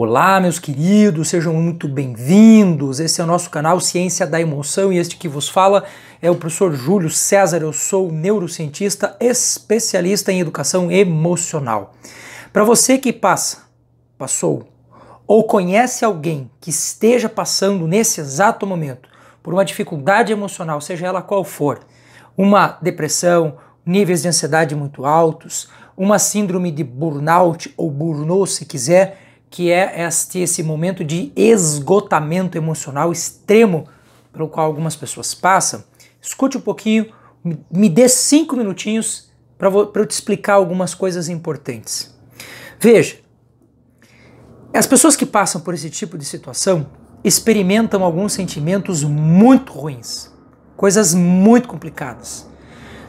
Olá, meus queridos, sejam muito bem-vindos. Esse é o nosso canal Ciência da Emoção e este que vos fala é o professor Júlio César. Eu sou neurocientista especialista em educação emocional. Para você que passa, passou ou conhece alguém que esteja passando nesse exato momento por uma dificuldade emocional, seja ela qual for, uma depressão, níveis de ansiedade muito altos, uma síndrome de burnout ou burnout, se quiser, que é este esse momento de esgotamento emocional extremo pelo qual algumas pessoas passam. Escute um pouquinho, me dê cinco minutinhos para eu te explicar algumas coisas importantes. Veja, as pessoas que passam por esse tipo de situação experimentam alguns sentimentos muito ruins, coisas muito complicadas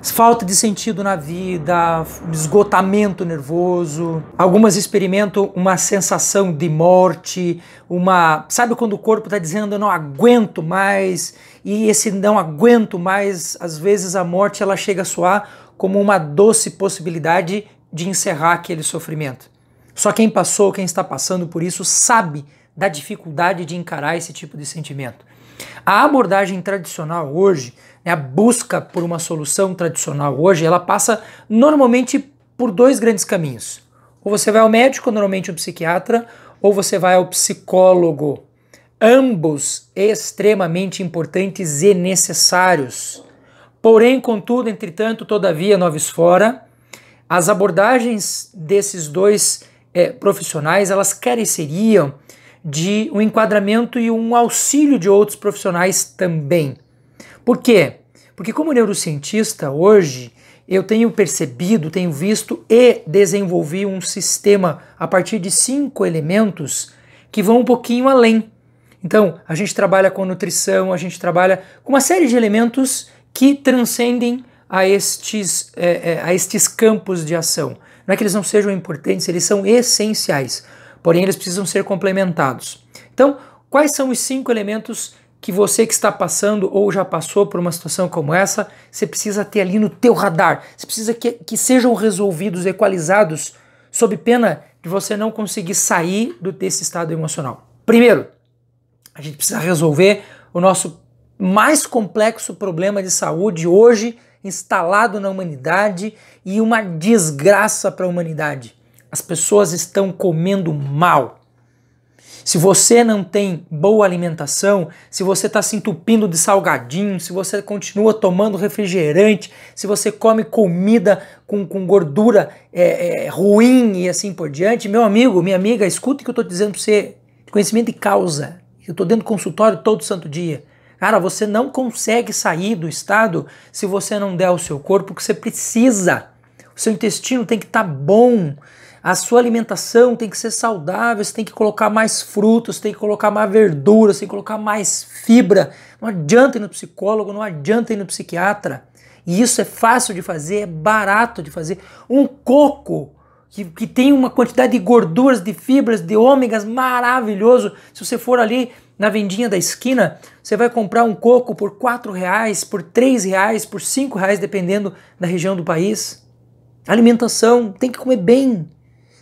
falta de sentido na vida, esgotamento nervoso. Algumas experimentam uma sensação de morte, uma. Sabe quando o corpo está dizendo eu não aguento mais? E esse não aguento mais, às vezes a morte ela chega a soar como uma doce possibilidade de encerrar aquele sofrimento. Só quem passou, quem está passando por isso, sabe da dificuldade de encarar esse tipo de sentimento. A abordagem tradicional hoje, né, a busca por uma solução tradicional hoje, ela passa normalmente por dois grandes caminhos. Ou você vai ao médico, normalmente o psiquiatra, ou você vai ao psicólogo. Ambos extremamente importantes e necessários. Porém, contudo, entretanto, todavia, noves fora, as abordagens desses dois é, profissionais elas careceriam de um enquadramento e um auxílio de outros profissionais também. Por quê? Porque como neurocientista hoje, eu tenho percebido, tenho visto e desenvolvi um sistema a partir de cinco elementos que vão um pouquinho além. Então, a gente trabalha com nutrição, a gente trabalha com uma série de elementos que transcendem a estes, é, a estes campos de ação. Não é que eles não sejam importantes, eles são essenciais porém eles precisam ser complementados. Então, quais são os cinco elementos que você que está passando ou já passou por uma situação como essa, você precisa ter ali no teu radar. Você precisa que, que sejam resolvidos, equalizados, sob pena de você não conseguir sair do, desse estado emocional. Primeiro, a gente precisa resolver o nosso mais complexo problema de saúde hoje instalado na humanidade e uma desgraça para a humanidade, as pessoas estão comendo mal. Se você não tem boa alimentação, se você está se entupindo de salgadinho, se você continua tomando refrigerante, se você come comida com, com gordura é, é, ruim e assim por diante, meu amigo, minha amiga, escute o que eu estou dizendo para você. Conhecimento de causa. Eu estou dentro do consultório todo santo dia. Cara, você não consegue sair do estado se você não der ao seu corpo o que você precisa. O seu intestino tem que estar tá bom. A sua alimentação tem que ser saudável, você tem que colocar mais frutos, tem que colocar mais verdura, tem que colocar mais fibra. Não adianta ir no psicólogo, não adianta ir no psiquiatra. E isso é fácil de fazer, é barato de fazer. Um coco que, que tem uma quantidade de gorduras, de fibras, de ômegas maravilhoso. Se você for ali na vendinha da esquina, você vai comprar um coco por R$ reais, por R$ reais, por R$ reais, dependendo da região do país. Alimentação, tem que comer bem,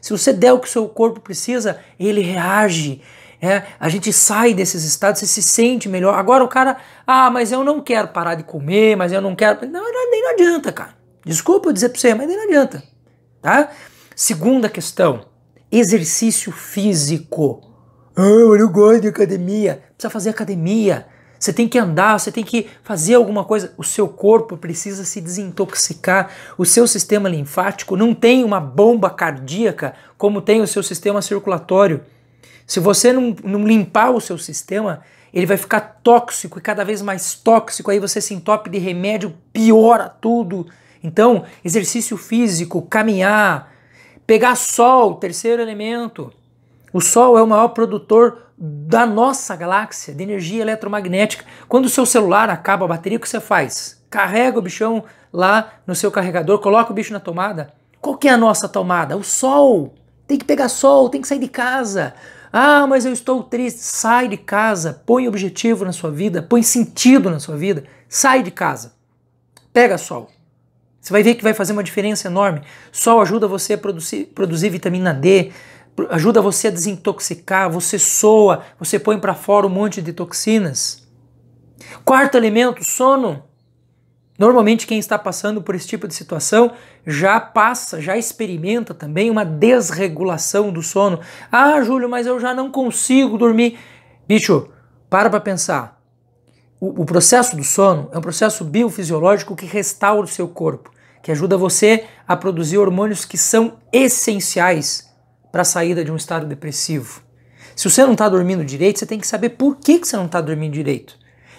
se você der o que o seu corpo precisa, ele reage. É, a gente sai desses estados, você se sente melhor. Agora o cara, ah, mas eu não quero parar de comer, mas eu não quero. Não, não, nem não adianta, cara. Desculpa eu dizer pra você, mas nem não adianta. Tá? Segunda questão: exercício físico. Ah, eu não gosto de academia. Precisa fazer academia. Você tem que andar, você tem que fazer alguma coisa. O seu corpo precisa se desintoxicar. O seu sistema linfático não tem uma bomba cardíaca como tem o seu sistema circulatório. Se você não, não limpar o seu sistema, ele vai ficar tóxico e cada vez mais tóxico. Aí você se entope de remédio, piora tudo. Então, exercício físico, caminhar, pegar sol, terceiro elemento. O sol é o maior produtor da nossa galáxia, de energia eletromagnética. Quando o seu celular acaba a bateria, o que você faz? Carrega o bichão lá no seu carregador, coloca o bicho na tomada. Qual que é a nossa tomada? O sol. Tem que pegar sol, tem que sair de casa. Ah, mas eu estou triste. Sai de casa, põe objetivo na sua vida, põe sentido na sua vida. Sai de casa. Pega sol. Você vai ver que vai fazer uma diferença enorme. Sol ajuda você a produzir, produzir vitamina D, ajuda você a desintoxicar, você soa, você põe para fora um monte de toxinas. Quarto alimento, sono. Normalmente quem está passando por esse tipo de situação já passa, já experimenta também uma desregulação do sono. Ah, Júlio, mas eu já não consigo dormir. Bicho, para para pensar. O, o processo do sono é um processo biofisiológico que restaura o seu corpo, que ajuda você a produzir hormônios que são essenciais para a saída de um estado depressivo. Se você não está dormindo direito, você tem que saber por que, que você não está dormindo direito.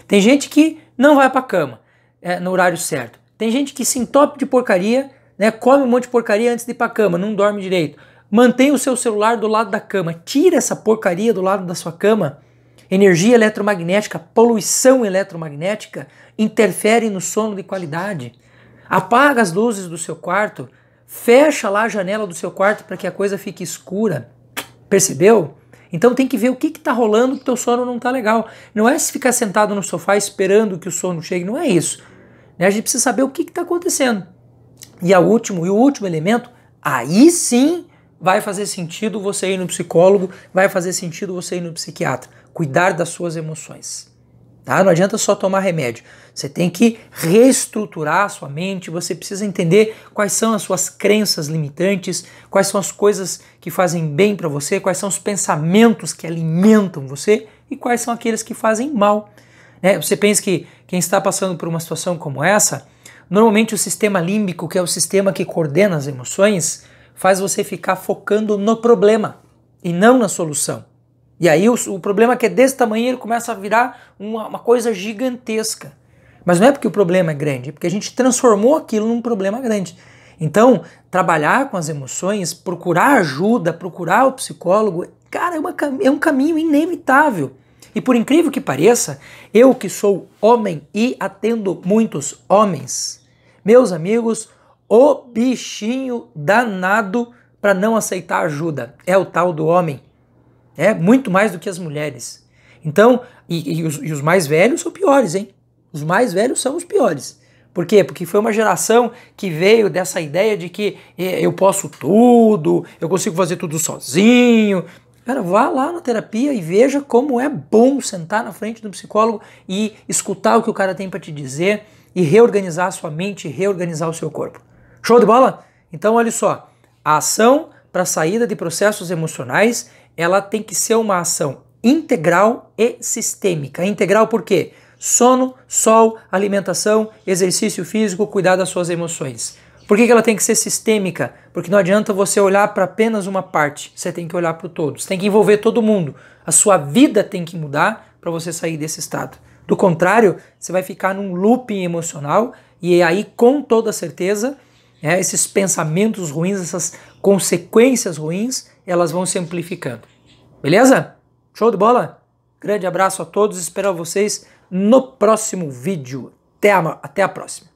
Tem gente que não vai para a cama é, no horário certo. Tem gente que se entope de porcaria, né, come um monte de porcaria antes de ir para a cama, não dorme direito. Mantém o seu celular do lado da cama. Tira essa porcaria do lado da sua cama. Energia eletromagnética, poluição eletromagnética interfere no sono de qualidade. Apaga as luzes do seu quarto, fecha lá a janela do seu quarto para que a coisa fique escura. Percebeu? Então tem que ver o que está rolando que teu sono não está legal. Não é se ficar sentado no sofá esperando que o sono chegue, não é isso. Né? A gente precisa saber o que está acontecendo. E a último e o último elemento, aí sim vai fazer sentido você ir no psicólogo, vai fazer sentido você ir no psiquiatra. Cuidar das suas emoções. Tá? Não adianta só tomar remédio. Você tem que reestruturar a sua mente, você precisa entender quais são as suas crenças limitantes, quais são as coisas que fazem bem para você, quais são os pensamentos que alimentam você e quais são aqueles que fazem mal. Né? Você pensa que quem está passando por uma situação como essa, normalmente o sistema límbico, que é o sistema que coordena as emoções, faz você ficar focando no problema e não na solução. E aí o, o problema é que é desse tamanho ele começa a virar uma, uma coisa gigantesca. Mas não é porque o problema é grande, é porque a gente transformou aquilo num problema grande. Então, trabalhar com as emoções, procurar ajuda, procurar o psicólogo, cara, é, uma, é um caminho inevitável. E por incrível que pareça, eu que sou homem e atendo muitos homens, meus amigos, o bichinho danado para não aceitar ajuda é o tal do homem é muito mais do que as mulheres. Então, e, e, os, e os mais velhos são piores, hein? Os mais velhos são os piores. Por quê? Porque foi uma geração que veio dessa ideia de que eu posso tudo, eu consigo fazer tudo sozinho. Cara, vá lá na terapia e veja como é bom sentar na frente do psicólogo e escutar o que o cara tem para te dizer e reorganizar a sua mente, reorganizar o seu corpo. Show de bola? Então, olha só. A ação para a saída de processos emocionais, ela tem que ser uma ação integral e sistêmica. Integral por quê? Sono, sol, alimentação, exercício físico, cuidar das suas emoções. Por que, que ela tem que ser sistêmica? Porque não adianta você olhar para apenas uma parte, você tem que olhar para o todo, você tem que envolver todo mundo. A sua vida tem que mudar para você sair desse estado. Do contrário, você vai ficar num looping emocional e aí, com toda certeza, é, esses pensamentos ruins, essas consequências ruins, elas vão se amplificando. Beleza? Show de bola? Grande abraço a todos, espero vocês no próximo vídeo. Até a, até a próxima.